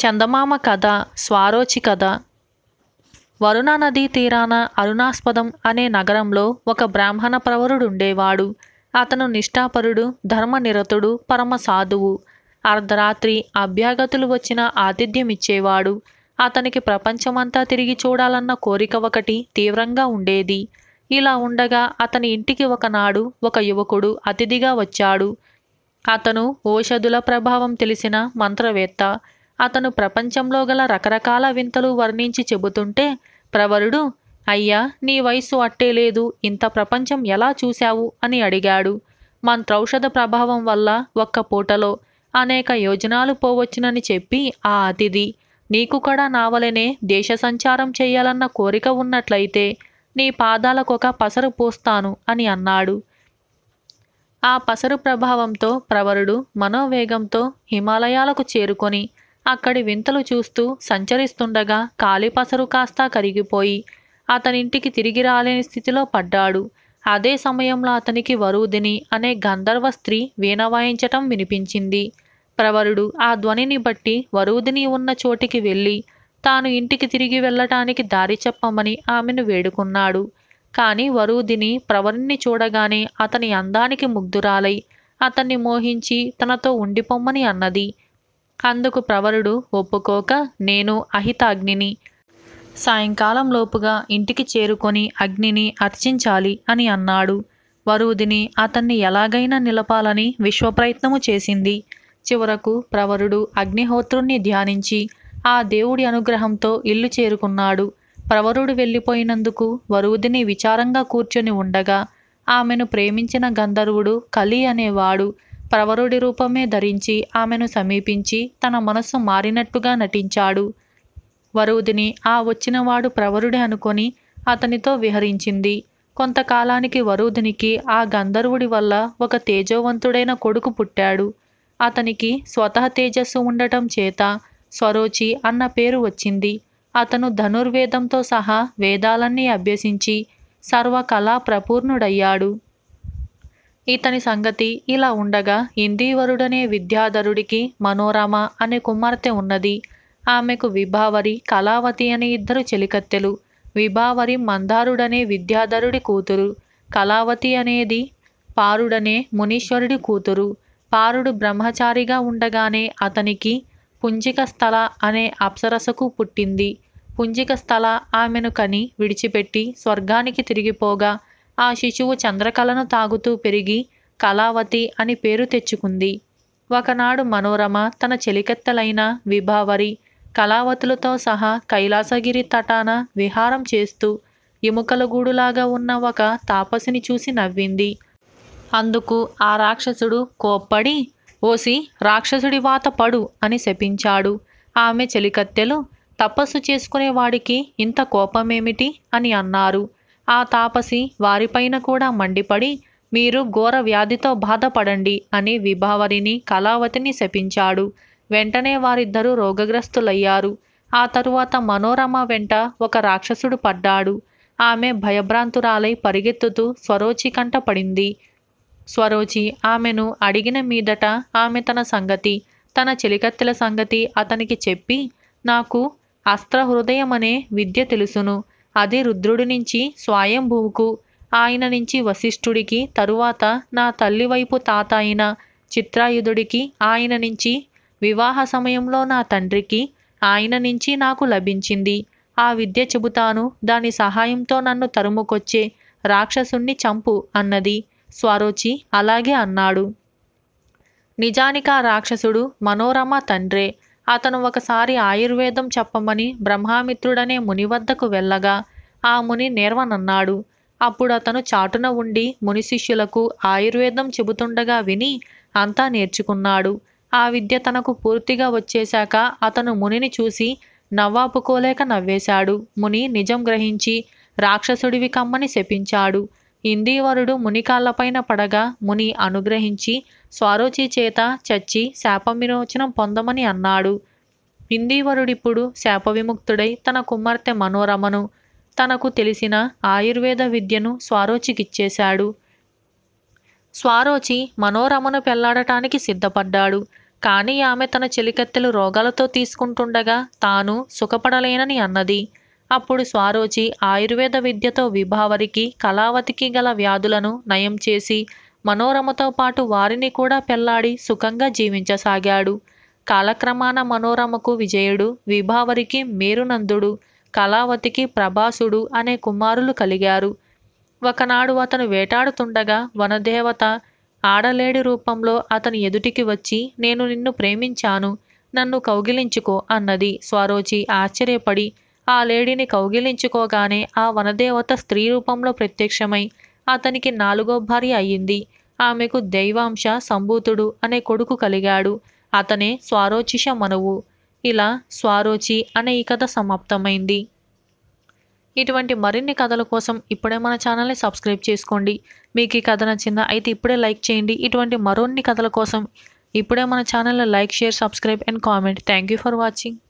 చందమామ కథ స్వారోచి కథ వరుణా నదీ తీరాన అరుణాస్పదం అనే నగరంలో ఒక బ్రాహ్మణ ప్రవరుడు ఉండేవాడు అతను నిష్ఠాపరుడు ధర్మనిరతుడు పరమ సాధువు అర్ధరాత్రి అభ్యాగతులు వచ్చిన ఆతిథ్యమిచ్చేవాడు అతనికి ప్రపంచమంతా తిరిగి చూడాలన్న కోరిక ఒకటి తీవ్రంగా ఉండేది ఇలా ఉండగా అతని ఇంటికి ఒకనాడు ఒక యువకుడు అతిథిగా వచ్చాడు అతను ఓషధుల ప్రభావం తెలిసిన మంత్రవేత్త అతను ప్రపంచంలో గల రకరకాల వింతలు వర్ణించి చెబుతుంటే ప్రవరుడు అయ్యా నీ వయస్సు అట్టే లేదు ఇంత ప్రపంచం ఎలా చూశావు అని అడిగాడు మంత్రౌషధ ప్రభావం వల్ల ఒక్క పూటలో అనేక యోజనాలు పోవచ్చునని చెప్పి ఆ అతిథి నీకు కూడా నావలనే దేశ సంచారం చేయాలన్న కోరిక ఉన్నట్లయితే నీ పాదాలకొక పసరు పోస్తాను అని అన్నాడు ఆ పసరు ప్రభావంతో ప్రవరుడు మనోవేగంతో హిమాలయాలకు చేరుకొని అక్కడి వింతలు చూస్తూ సంచరిస్తుండగా కాలిపసరు కాస్త కరిగిపోయి అతనింటికి తిరిగి రాలేని స్థితిలో పడ్డాడు అదే సమయంలో అతనికి వరూదిని అనే గంధర్వ స్త్రీ వీణ వాయించటం వినిపించింది ప్రవరుడు ఆ ధ్వనిని బట్టి వరూదిని ఉన్న చోటికి వెళ్ళి తాను ఇంటికి తిరిగి వెళ్ళటానికి దారి చెప్పమని ఆమెను వేడుకున్నాడు కానీ వరూదిని ప్రవరుణ్ణి చూడగానే అతని అందానికి ముగ్ధురాలై అతన్ని మోహించి తనతో ఉండిపోమ్మని అన్నది అందుకు ప్రవరుడు ఒప్పుకోక నేను అహితాగ్నిని సాయంకాలంలోపుగా ఇంటికి చేరుకొని అగ్నిని అర్చించాలి అని అన్నాడు వరుదిని అతన్ని ఎలాగైనా నిలపాలని విశ్వప్రయత్నము చేసింది చివరకు ప్రవరుడు అగ్నిహోత్రుణ్ణి ధ్యానించి ఆ దేవుడి అనుగ్రహంతో ఇల్లు చేరుకున్నాడు ప్రవరుడు వెళ్ళిపోయినందుకు వరువుదిని విచారంగా కూర్చొని ఉండగా ఆమెను ప్రేమించిన గంధర్వుడు కలి అనేవాడు ప్రవరుడి రూపమే ధరించి ఆమెను సమీపించి తన మనస్సు మారినట్టుగా నటించాడు వరుదిని ఆ వచ్చినవాడు ప్రవరుడే అనుకొని అతనితో విహరించింది కొంతకాలానికి వరుదినికి ఆ గంధర్వుడి వల్ల ఒక తేజోవంతుడైన కొడుకు పుట్టాడు అతనికి స్వతహ తేజస్సు ఉండటం చేత స్వరోచి అన్న పేరు వచ్చింది అతను ధనుర్వేదంతో సహా వేదాలన్నీ అభ్యసించి సర్వకళా ప్రపూర్ణుడయ్యాడు ఇతని సంగతి ఇలా ఉండగా ఇందీవరుడనే విద్యాధరుడికి మనోరమ అనే కుమార్తె ఉన్నది ఆమెకు విభావరి కళావతి అనే ఇద్దరు చెలికత్తెలు విభావరి మందారుడనే విద్యాధరుడి కూతురు కళావతి అనేది పారుడనే మునీశ్వరుడి కూతురు పారుడు బ్రహ్మచారిగా ఉండగానే అతనికి పుంజిక స్థల అనే అప్సరసకు పుట్టింది పుంజిక స్థల ఆమెను కని విడిచిపెట్టి స్వర్గానికి తిరిగిపోగా ఆ శిశువు చంద్రకళను తాగుతూ పెరిగి కళావతి అని పేరు తెచ్చుకుంది ఒకనాడు మనోరమ తన చెలికత్తెలైన విభావరి కళావతులతో సహా కైలాసగిరి తటాన విహారం చేస్తూ ఎముకలగూడులాగా ఉన్న ఒక తాపసిని చూసి నవ్వింది అందుకు ఆ రాక్షసుడు కోప్పడి ఓసి రాక్షసుడి వాత పడు అని శపించాడు ఆమె చెలికత్తెలు తపస్సు చేసుకునేవాడికి ఇంత కోపమేమిటి అని అన్నారు ఆ తాపసి వారిపైన కూడా మండిపడి మీరు ఘోర వ్యాధితో బాధపడండి అని విభావరిని కళావతిని శపించాడు వెంటనే వారిద్దరూ రోగగ్రస్తులయ్యారు ఆ తరువాత మనోరమ వెంట ఒక రాక్షసుడు పడ్డాడు ఆమె భయభ్రాంతురాలై పరిగెత్తుతూ స్వరోచి కంట పడింది స్వరోచి ఆమెను అడిగిన మీదట ఆమె తన సంగతి తన చెలికత్తెల సంగతి అతనికి చెప్పి నాకు అస్త్రహృదయమనే విద్య తెలుసును అది రుద్రుడి నుంచి స్వయంభువుకు ఆయన నుంచి వశిష్ఠుడికి తరువాత నా తల్లి వైపు తాత అయిన చిత్రాయుధుడికి ఆయన నుంచి వివాహ సమయంలో నా తండ్రికి ఆయన నుంచి నాకు లభించింది ఆ విద్య చెబుతాను దాని సహాయంతో నన్ను తరుముకొచ్చే రాక్షసుణ్ణి చంపు అన్నది స్వరోచి అలాగే అన్నాడు నిజానికి ఆ రాక్షసుడు మనోరమ తండ్రే అతను ఒకసారి ఆయుర్వేదం చెప్పమని బ్రహ్మామిత్రుడనే ముని వద్దకు వెళ్ళగా ఆ ముని నేర్వనన్నాడు అప్పుడు అతను చాటున ఉండి ముని శిష్యులకు ఆయుర్వేదం చెబుతుండగా విని అంతా నేర్చుకున్నాడు ఆ విద్య తనకు పూర్తిగా వచ్చేశాక అతను మునిని చూసి నవ్వాపుకోలేక నవ్వేశాడు ముని నిజం గ్రహించి రాక్షసుడివి కమ్మని శపించాడు ఇందీవరుడు మునికాళ్లపైన పడగా ముని అనుగ్రహించి స్వారోచి చేత చచ్చి శాప విమోచనం పొందమని అన్నాడు ఇందీవరుడిప్పుడు శాప విముక్తుడై తన కుమార్తె మనోరమను తనకు తెలిసిన ఆయుర్వేద విద్యను స్వారోచికిచ్చేశాడు స్వారోచి మనోరమను పెళ్లాడటానికి సిద్ధపడ్డాడు కానీ ఆమె తన చెలికత్తెలు రోగాలతో తీసుకుంటుండగా తాను సుఖపడలేనని అన్నది అప్పుడు స్వారోజీ ఆయుర్వేద విద్యతో విభావరికి కళావతికి గల వ్యాధులను నయం చేసి మనోరమతో పాటు వారిని కూడా పెళ్లాడి సుఖంగా జీవించసాగాడు కాలక్రమాన మనోరమకు విజయుడు విభావరికి మేరునందుడు కళావతికి ప్రభాసుడు అనే కుమారులు కలిగారు ఒకనాడు అతను వేటాడుతుండగా వనదేవత ఆడలేడి రూపంలో అతని ఎదుటికి వచ్చి నేను నిన్ను ప్రేమించాను నన్ను కౌగిలించుకో అన్నది స్వరోచి ఆశ్చర్యపడి ఆ లేడీని కౌగిలించుకోగానే ఆ వనదేవత స్త్రీ రూపంలో ప్రత్యక్షమై అతనికి నాలుగో భార్య అయ్యింది ఆమెకు దైవాంశ సంభూతుడు అనే కొడుకు కలిగాడు అతనే స్వారోచిష మనువు ఇలా స్వారోచి అనే ఈ కథ సమాప్తమైంది ఇటువంటి మరిన్ని కథల కోసం ఇప్పుడే మన ఛానల్ని సబ్స్క్రైబ్ చేసుకోండి మీకు ఈ కథ నచ్చిందా అయితే ఇప్పుడే లైక్ చేయండి ఇటువంటి మరొన్ని కథల కోసం ఇప్పుడే మన ఛానల్లో like share subscribe and comment thank you for watching